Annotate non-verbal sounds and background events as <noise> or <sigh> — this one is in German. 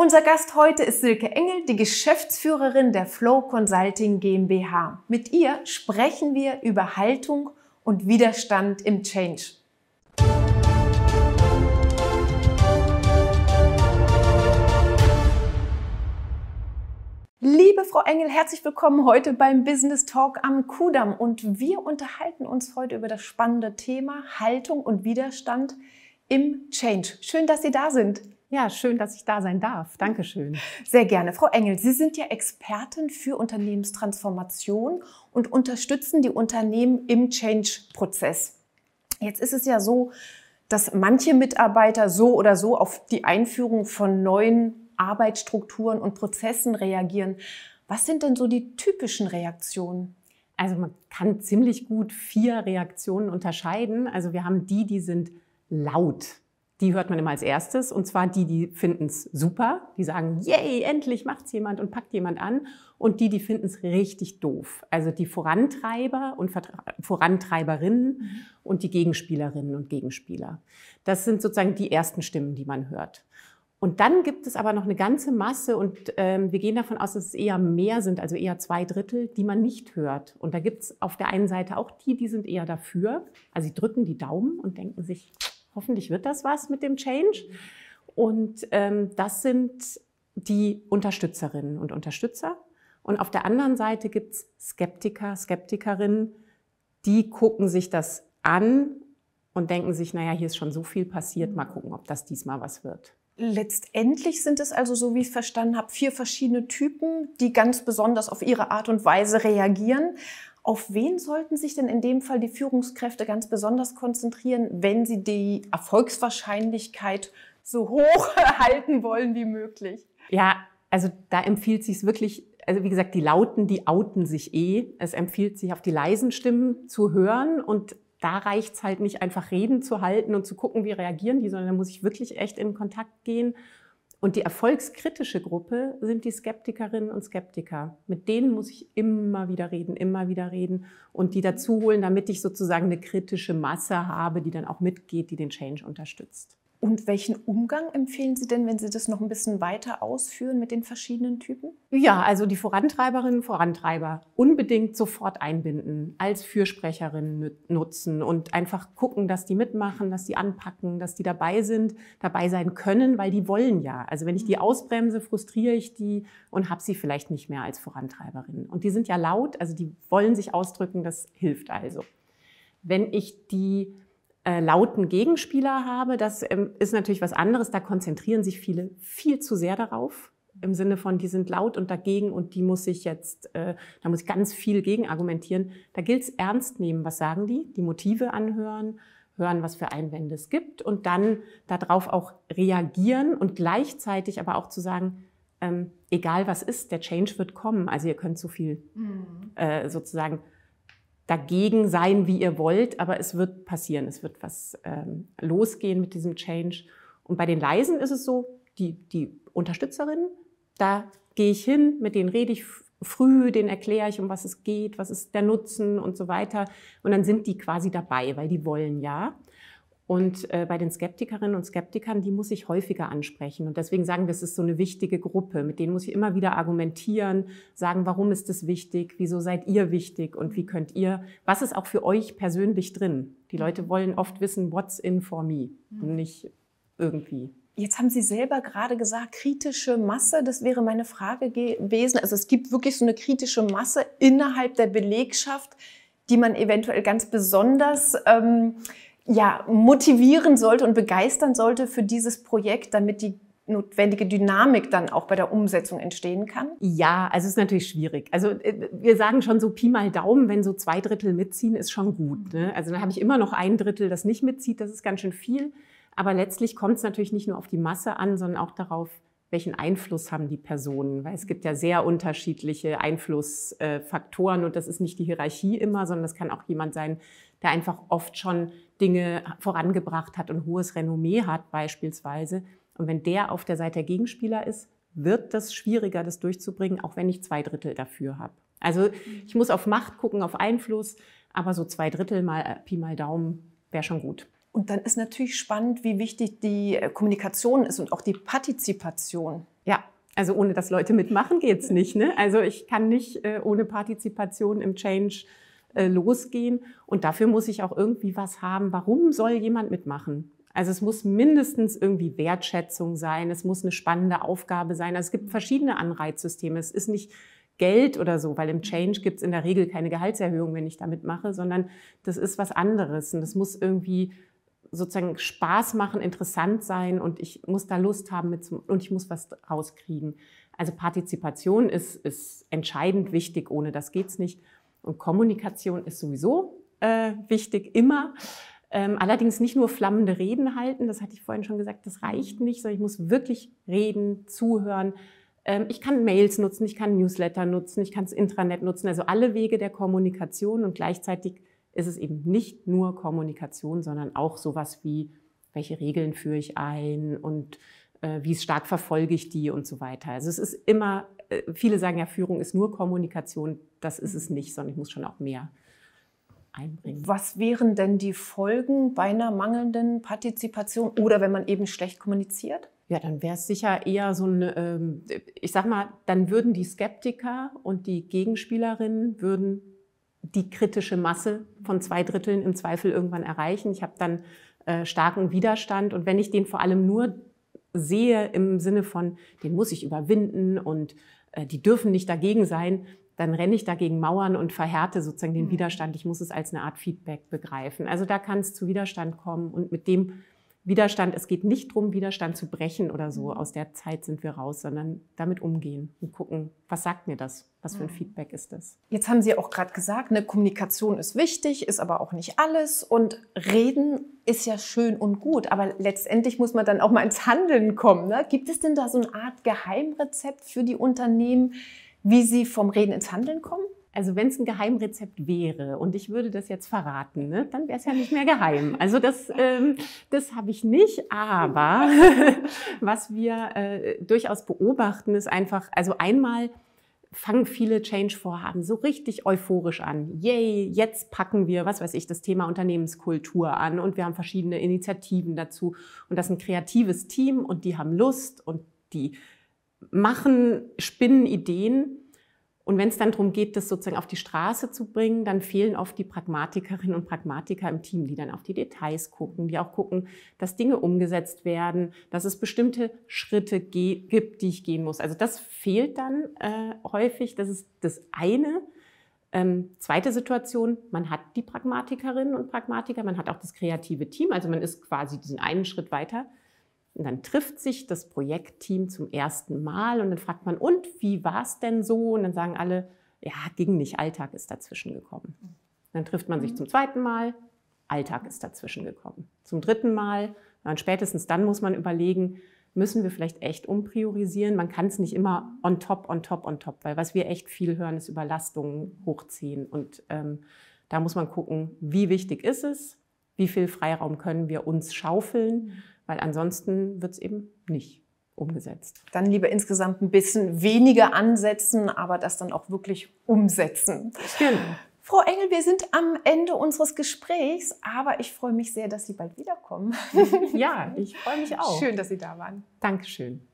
Unser Gast heute ist Silke Engel, die Geschäftsführerin der Flow Consulting GmbH. Mit ihr sprechen wir über Haltung und Widerstand im Change. Liebe Frau Engel, herzlich willkommen heute beim Business Talk am Kudamm und wir unterhalten uns heute über das spannende Thema Haltung und Widerstand im Change. Schön, dass Sie da sind. Ja, schön, dass ich da sein darf. Dankeschön. Sehr gerne. Frau Engel, Sie sind ja Expertin für Unternehmenstransformation und unterstützen die Unternehmen im Change-Prozess. Jetzt ist es ja so, dass manche Mitarbeiter so oder so auf die Einführung von neuen Arbeitsstrukturen und Prozessen reagieren. Was sind denn so die typischen Reaktionen? Also man kann ziemlich gut vier Reaktionen unterscheiden. Also wir haben die, die sind laut die hört man immer als erstes. Und zwar die, die finden es super, die sagen, yay, endlich macht's jemand und packt jemand an. Und die, die finden es richtig doof. Also die Vorantreiber und Vorantreiberinnen mhm. und die Gegenspielerinnen und Gegenspieler. Das sind sozusagen die ersten Stimmen, die man hört. Und dann gibt es aber noch eine ganze Masse und ähm, wir gehen davon aus, dass es eher mehr sind, also eher zwei Drittel, die man nicht hört. Und da gibt es auf der einen Seite auch die, die sind eher dafür. Also sie drücken die Daumen und denken sich, hoffentlich wird das was mit dem Change. Und ähm, das sind die Unterstützerinnen und Unterstützer. Und auf der anderen Seite gibt es Skeptiker, Skeptikerinnen, die gucken sich das an und denken sich, naja, hier ist schon so viel passiert, mal gucken, ob das diesmal was wird. Letztendlich sind es also, so wie ich es verstanden habe, vier verschiedene Typen, die ganz besonders auf ihre Art und Weise reagieren. Auf wen sollten sich denn in dem Fall die Führungskräfte ganz besonders konzentrieren, wenn sie die Erfolgswahrscheinlichkeit so hoch <laughs> halten wollen wie möglich? Ja, also da empfiehlt sich es wirklich, also wie gesagt, die Lauten, die outen sich eh. Es empfiehlt sich, auf die leisen Stimmen zu hören und da reicht es halt nicht einfach Reden zu halten und zu gucken, wie reagieren die, sondern da muss ich wirklich echt in Kontakt gehen und die erfolgskritische Gruppe sind die Skeptikerinnen und Skeptiker. Mit denen muss ich immer wieder reden, immer wieder reden und die dazu holen, damit ich sozusagen eine kritische Masse habe, die dann auch mitgeht, die den Change unterstützt. Und welchen Umgang empfehlen Sie denn, wenn Sie das noch ein bisschen weiter ausführen mit den verschiedenen Typen? Ja, also die Vorantreiberinnen und Vorantreiber unbedingt sofort einbinden, als Fürsprecherinnen nutzen und einfach gucken, dass die mitmachen, dass die anpacken, dass die dabei sind, dabei sein können, weil die wollen ja. Also wenn ich die mhm. ausbremse, frustriere ich die und habe sie vielleicht nicht mehr als Vorantreiberinnen. Und die sind ja laut, also die wollen sich ausdrücken, das hilft also. Wenn ich die äh, lauten Gegenspieler habe. Das ähm, ist natürlich was anderes. Da konzentrieren sich viele viel zu sehr darauf. Im Sinne von, die sind laut und dagegen und die muss ich jetzt, äh, da muss ich ganz viel gegen argumentieren. Da gilt es ernst nehmen. Was sagen die? Die Motive anhören, hören, was für Einwände es gibt und dann darauf auch reagieren und gleichzeitig aber auch zu sagen, ähm, egal was ist, der Change wird kommen. Also ihr könnt so viel mhm. äh, sozusagen dagegen sein, wie ihr wollt, aber es wird passieren, es wird was ähm, losgehen mit diesem Change. Und bei den Leisen ist es so, die, die Unterstützerinnen, da gehe ich hin, mit denen rede ich früh, denen erkläre ich, um was es geht, was ist der Nutzen und so weiter. Und dann sind die quasi dabei, weil die wollen ja. Und äh, bei den Skeptikerinnen und Skeptikern, die muss ich häufiger ansprechen. Und deswegen sagen wir, es ist so eine wichtige Gruppe. Mit denen muss ich immer wieder argumentieren, sagen, warum ist es wichtig, wieso seid ihr wichtig und wie könnt ihr, was ist auch für euch persönlich drin? Die mhm. Leute wollen oft wissen, what's in for me mhm. und nicht irgendwie. Jetzt haben Sie selber gerade gesagt, kritische Masse, das wäre meine Frage gewesen. Also es gibt wirklich so eine kritische Masse innerhalb der Belegschaft, die man eventuell ganz besonders... Ähm, ja, motivieren sollte und begeistern sollte für dieses Projekt, damit die notwendige Dynamik dann auch bei der Umsetzung entstehen kann? Ja, also es ist natürlich schwierig. Also äh, wir sagen schon so Pi mal Daumen, wenn so zwei Drittel mitziehen, ist schon gut. Ne? Also dann habe ich immer noch ein Drittel, das nicht mitzieht, das ist ganz schön viel. Aber letztlich kommt es natürlich nicht nur auf die Masse an, sondern auch darauf, welchen Einfluss haben die Personen, weil es gibt ja sehr unterschiedliche Einflussfaktoren und das ist nicht die Hierarchie immer, sondern das kann auch jemand sein, der einfach oft schon Dinge vorangebracht hat und hohes Renommee hat beispielsweise. Und wenn der auf der Seite der Gegenspieler ist, wird das schwieriger, das durchzubringen, auch wenn ich zwei Drittel dafür habe. Also ich muss auf Macht gucken, auf Einfluss, aber so zwei Drittel mal äh, Pi mal Daumen wäre schon gut. Und dann ist natürlich spannend, wie wichtig die äh, Kommunikation ist und auch die Partizipation. Ja, also ohne dass Leute mitmachen geht es nicht. Ne? Also ich kann nicht äh, ohne Partizipation im Change äh, losgehen. Und dafür muss ich auch irgendwie was haben. Warum soll jemand mitmachen? Also es muss mindestens irgendwie Wertschätzung sein, es muss eine spannende Aufgabe sein. Also es gibt verschiedene Anreizsysteme. Es ist nicht Geld oder so, weil im Change gibt es in der Regel keine Gehaltserhöhung, wenn ich damit mache, sondern das ist was anderes. Und das muss irgendwie sozusagen Spaß machen, interessant sein und ich muss da Lust haben mit zum, und ich muss was rauskriegen. Also Partizipation ist, ist entscheidend wichtig, ohne das geht es nicht. Und Kommunikation ist sowieso äh, wichtig, immer. Ähm, allerdings nicht nur flammende Reden halten, das hatte ich vorhin schon gesagt, das reicht nicht, sondern ich muss wirklich reden, zuhören. Ähm, ich kann Mails nutzen, ich kann Newsletter nutzen, ich kann das Intranet nutzen, also alle Wege der Kommunikation und gleichzeitig ist es eben nicht nur Kommunikation, sondern auch sowas wie, welche Regeln führe ich ein und äh, wie stark verfolge ich die und so weiter. Also es ist immer viele sagen ja, Führung ist nur Kommunikation. Das ist es nicht, sondern ich muss schon auch mehr einbringen. Was wären denn die Folgen bei einer mangelnden Partizipation oder wenn man eben schlecht kommuniziert? Ja, dann wäre es sicher eher so ein, ähm, ich sag mal, dann würden die Skeptiker und die Gegenspielerinnen würden die kritische Masse von zwei Dritteln im Zweifel irgendwann erreichen. Ich habe dann äh, starken Widerstand und wenn ich den vor allem nur sehe im Sinne von, den muss ich überwinden und äh, die dürfen nicht dagegen sein, dann renne ich dagegen Mauern und verhärte sozusagen den mhm. Widerstand. Ich muss es als eine Art Feedback begreifen. Also da kann es zu Widerstand kommen und mit dem Widerstand, es geht nicht darum, Widerstand zu brechen oder so. Mhm. Aus der Zeit sind wir raus, sondern damit umgehen und gucken, was sagt mir das? Was für ein mhm. Feedback ist das? Jetzt haben Sie auch gerade gesagt, eine Kommunikation ist wichtig, ist aber auch nicht alles. Und reden ist ja schön und gut, aber letztendlich muss man dann auch mal ins Handeln kommen. Ne? Gibt es denn da so eine Art Geheimrezept für die Unternehmen, wie sie vom Reden ins Handeln kommen? Also wenn es ein Geheimrezept wäre und ich würde das jetzt verraten, ne, dann wäre es ja nicht mehr geheim. Also das, ähm, das habe ich nicht. Aber <laughs> was wir äh, durchaus beobachten, ist einfach, also einmal fangen viele Change-Vorhaben so richtig euphorisch an. Yay, jetzt packen wir, was weiß ich, das Thema Unternehmenskultur an und wir haben verschiedene Initiativen dazu. Und das ist ein kreatives Team und die haben Lust und die machen, spinnen Ideen. Und wenn es dann darum geht, das sozusagen auf die Straße zu bringen, dann fehlen oft die Pragmatikerinnen und Pragmatiker im Team, die dann auf die Details gucken, die auch gucken, dass Dinge umgesetzt werden, dass es bestimmte Schritte gibt, die ich gehen muss. Also das fehlt dann äh, häufig. Das ist das eine. Ähm, zweite Situation, man hat die Pragmatikerinnen und Pragmatiker, man hat auch das kreative Team, also man ist quasi diesen einen Schritt weiter. Und dann trifft sich das Projektteam zum ersten Mal und dann fragt man, und wie war es denn so? Und dann sagen alle, ja, ging nicht, Alltag ist dazwischen gekommen. Mhm. Dann trifft man sich mhm. zum zweiten Mal, Alltag ist dazwischen gekommen. Zum dritten Mal, dann spätestens dann muss man überlegen, müssen wir vielleicht echt umpriorisieren. Man kann es nicht immer on top, on top, on top, weil was wir echt viel hören, ist Überlastungen hochziehen. Und ähm, da muss man gucken, wie wichtig ist es, wie viel Freiraum können wir uns schaufeln, weil ansonsten wird es eben nicht umgesetzt. Dann lieber insgesamt ein bisschen weniger ansetzen, aber das dann auch wirklich umsetzen. Genau. Frau Engel, wir sind am Ende unseres Gesprächs, aber ich freue mich sehr, dass Sie bald wiederkommen. Ja, ich <laughs> freue mich auch. Schön, dass Sie da waren. Dankeschön.